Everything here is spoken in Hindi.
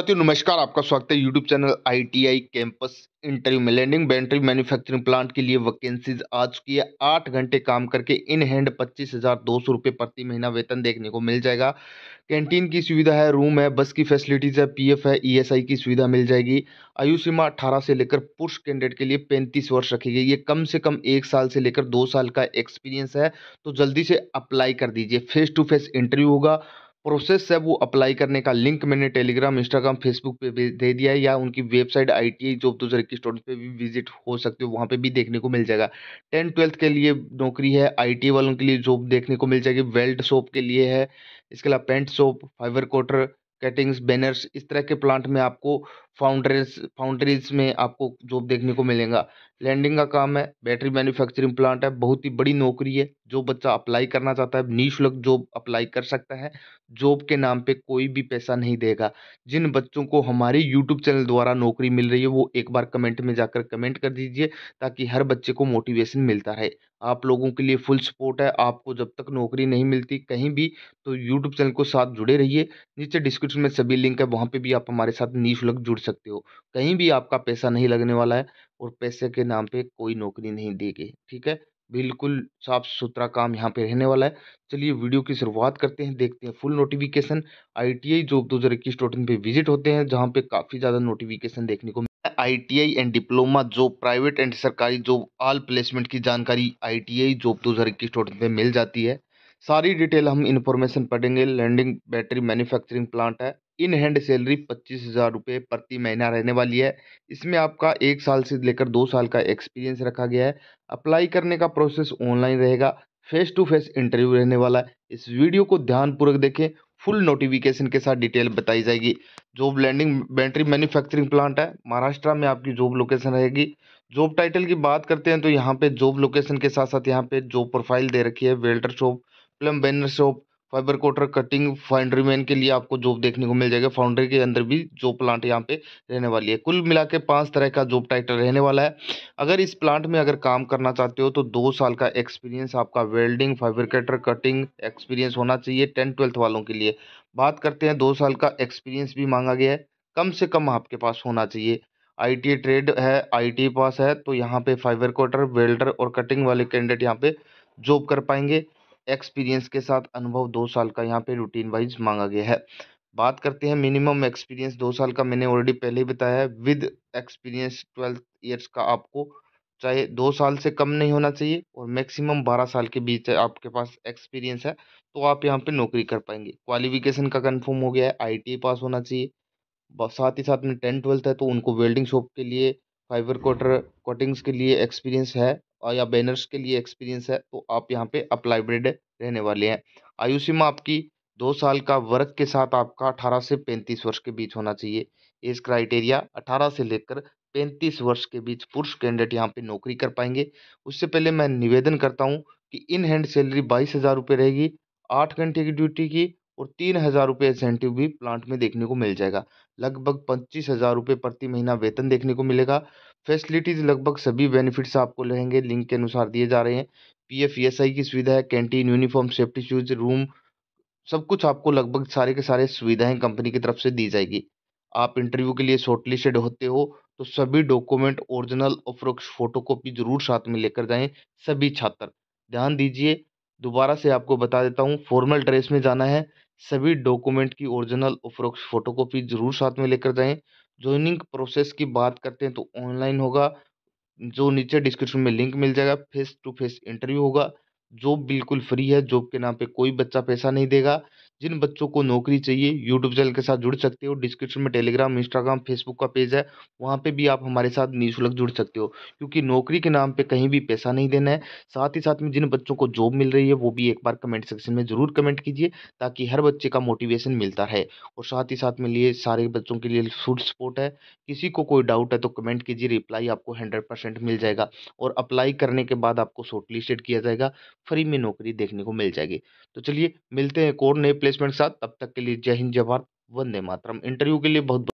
साथियों नमस्कार आपका स्वागत है YouTube channel ITI campus interview में लैंडिंग बैटरी मैन्युफैक्चरिंग प्लांट के लिए वैकेंसीज आ चुकी है आठ घंटे काम करके इन हैंड पच्चीस हज़ार दो सौ रुपये प्रति महीना वेतन देखने को मिल जाएगा कैंटीन की सुविधा है रूम है बस की फैसिलिटीज़ है पीएफ है ईएसआई e की सुविधा मिल जाएगी आयु सीमा अठारह से लेकर पुरुष कैंडिडेट के लिए पैंतीस वर्ष रखी गई ये कम से कम एक साल से लेकर दो साल का एक्सपीरियंस है तो जल्दी से अप्लाई कर दीजिए फेस टू फेस इंटरव्यू होगा प्रोसेस है वो अप्लाई करने का लिंक मैंने टेलीग्राम इंस्टाग्राम फेसबुक पे दे दिया है या उनकी वेबसाइट आई टी जॉब दो हज़ार तो इक्कीस पे भी विजिट हो सकते हो वहाँ पे भी देखने को मिल जाएगा टेंथ ट्वेल्थ के लिए नौकरी है आई वालों के लिए जॉब देखने को मिल जाएगी वेल्ट शॉप के लिए है इसके अलावा paint shop fibre coater cuttings banners इस तरह के प्लांट में आपको फाउंड्रेस फाउंड्रीज में आपको जॉब देखने को मिलेगा लैंडिंग का काम है बैटरी मैन्युफैक्चरिंग प्लांट है बहुत ही बड़ी नौकरी है जो बच्चा अप्लाई करना चाहता है निःशुल्क जॉब अप्लाई कर सकता है जॉब के नाम पे कोई भी पैसा नहीं देगा जिन बच्चों को हमारे यूट्यूब चैनल द्वारा नौकरी मिल रही है वो एक बार कमेंट में जाकर कमेंट कर दीजिए ताकि हर बच्चे को मोटिवेशन मिलता रहे आप लोगों के लिए फुल सपोर्ट है आपको जब तक नौकरी नहीं मिलती कहीं भी तो यूट्यूब चैनल को साथ जुड़े रहिए नीचे डिस्क्रिप्शन में सभी लिंक है वहाँ पर भी आप हमारे साथ निःशुल्क जुड़ सकते हो कहीं भी आपका पैसा नहीं लगने वाला है और पैसे के नाम पे कोई नौकरी नहीं देगी ठीक है बिल्कुल साफ सुथरा काम यहाँ पे रहने वाला है चलिए वीडियो की शुरुआत करते हैं देखते हैं full notification I T I job दो हज़ार इक्कीस डॉट पे पर विजिट होते हैं जहाँ पे काफ़ी ज़्यादा नोटिफिकेशन देखने को I T I and diploma job private and सरकारी जॉब ऑल प्लेसमेंट की जानकारी आई टी आई जॉब दो हज़ार इक्कीस डॉट पे पर मिल जाती है सारी डिटेल हम इन्फॉर्मेशन पढ़ेंगे लैंडिंग बैटरी मैन्युफैक्चरिंग प्लांट है इन हैंड सैलरी पच्चीस हज़ार रुपये प्रति महीना रहने वाली है इसमें आपका एक साल से लेकर दो साल का एक्सपीरियंस रखा गया है अप्लाई करने का प्रोसेस ऑनलाइन रहेगा फेस टू फेस इंटरव्यू रहने वाला है इस वीडियो को ध्यानपूर्वक देखें फुल नोटिफिकेशन के साथ डिटेल बताई जाएगी job landing battery manufacturing plant है महाराष्ट्र में आपकी जॉब लोकेशन रहेगी जॉब टाइटल की बात करते हैं तो यहाँ पे जॉब लोकेशन के साथ साथ यहाँ पे जॉब प्रोफाइल दे रखी है welder shop banner shop fibre coater cutting foundry man के लिए आपको जॉब देखने को मिल जाएगा फाउंड्री के अंदर भी जॉब प्लांट यहाँ पे रहने वाली है कुल मिला के पाँच तरह का जॉब टाइटल रहने वाला है अगर इस प्लांट में अगर काम करना चाहते हो तो दो साल का एक्सपीरियंस आपका welding fibre cutter cutting experience होना चाहिए टेंथ ट्वेल्थ वालों के लिए बात करते हैं दो साल का एक्सपीरियंस भी मांगा गया है कम से कम आपके पास होना चाहिए आई ट्रेड है आई पास है तो यहाँ पर फाइबर कोटर वेल्डर और कटिंग वाले कैंडिडेट यहाँ पर जॉब कर पाएंगे एक्सपीरियंस के साथ अनुभव दो साल का यहाँ पे रूटीन वाइज मांगा गया है बात करते हैं मिनिमम एक्सपीरियंस दो साल का मैंने ऑलरेडी पहले ही बताया है विद एक्सपीरियंस ट्वेल्थ ईयर्स का आपको चाहे दो साल से कम नहीं होना चाहिए और मैक्सिमम बारह साल के बीच आपके पास एक्सपीरियंस है तो आप यहाँ पे नौकरी कर पाएंगे क्वालिफिकेशन का कंफर्म हो गया है आई पास e होना चाहिए साथ ही साथ में टेंथ ट्वेल्थ है तो उनको वेल्डिंग शॉप के लिए फाइबर कोटर कोटिंग्स के लिए एक्सपीरियंस है या बैनर्स के लिए एक्सपीरियंस है तो आप यहाँ पे अप्लाइब्रेड रहने वाले हैं आयु सीमा आपकी दो साल का वर्क के साथ आपका अठारह से पैंतीस वर्ष के बीच होना चाहिए एज क्राइटेरिया अठारह से लेकर पैंतीस वर्ष के बीच पुरुष कैंडिडेट यहाँ पे नौकरी कर पाएंगे उससे पहले मैं निवेदन करता हूँ कि इन हैंड सैलरी बाईस हज़ार रुपये रहेगी आठ घंटे की ड्यूटी की और तीन हज़ार रुपये इंसेंटिव भी प्लांट में देखने को मिल जाएगा लगभग पच्चीस हज़ार रुपये प्रति महीना वेतन देखने को मिलेगा फैसिलिटीज़ लगभग सभी बेनिफिट्स आपको रहेंगे लिंक के अनुसार दिए जा रहे हैं P F E S I की सुविधा है canteen uniform safety shoes room सब कुछ आपको लगभग सारे के सारे सुविधाएं कंपनी की तरफ से दी जाएगी आप इंटरव्यू के लिए शॉर्टलिस्टेड होते हो तो सभी डॉक्यूमेंट ओरिजिनल और फोटोकॉपी जरूर साथ में लेकर जाएं सभी छात्र ध्यान दीजिए दोबारा से आपको बता देता हूँ फॉर्मल ड्रेस में जाना है सभी डॉक्यूमेंट की ओरिजिनल और फोटोकॉपी जरूर साथ में लेकर जाएँ ज्वाइनिंग प्रोसेस की बात करते हैं तो ऑनलाइन होगा जो नीचे डिस्क्रिप्शन में लिंक मिल जाएगा फेस टू फेस इंटरव्यू होगा जॉब बिल्कुल फ्री है जॉब के नाम पे कोई बच्चा पैसा नहीं देगा जिन बच्चों को नौकरी चाहिए यूट्यूब चैनल के साथ जुड़ सकते हो डिस्क्रिप्शन में टेलीग्राम इंस्टाग्राम फेसबुक का पेज है वहाँ पे भी आप हमारे साथ निःशुल्क जुड़ सकते हो क्योंकि नौकरी के नाम पे कहीं भी पैसा नहीं देना है साथ ही साथ में जिन बच्चों को जॉब मिल रही है वो भी एक बार कमेंट सेक्शन में ज़रूर कमेंट कीजिए ताकि हर बच्चे का मोटिवेशन मिलता रहे और साथ ही साथ में लिए सारे बच्चों के लिए फूड सपोर्ट है किसी को कोई डाउट है तो कमेंट कीजिए रिप्लाई आपको हंड्रेड मिल जाएगा और अप्लाई करने के बाद आपको शॉर्ट लिस्टेड किया जाएगा फ्री में नौकरी देखने को मिल जाएगी तो चलिए मिलते हैं एक और नए प्लेसमेंट के साथ तब तक के लिए जय हिंद जय भारत वंदे मातरम इंटरव्यू के लिए बहुत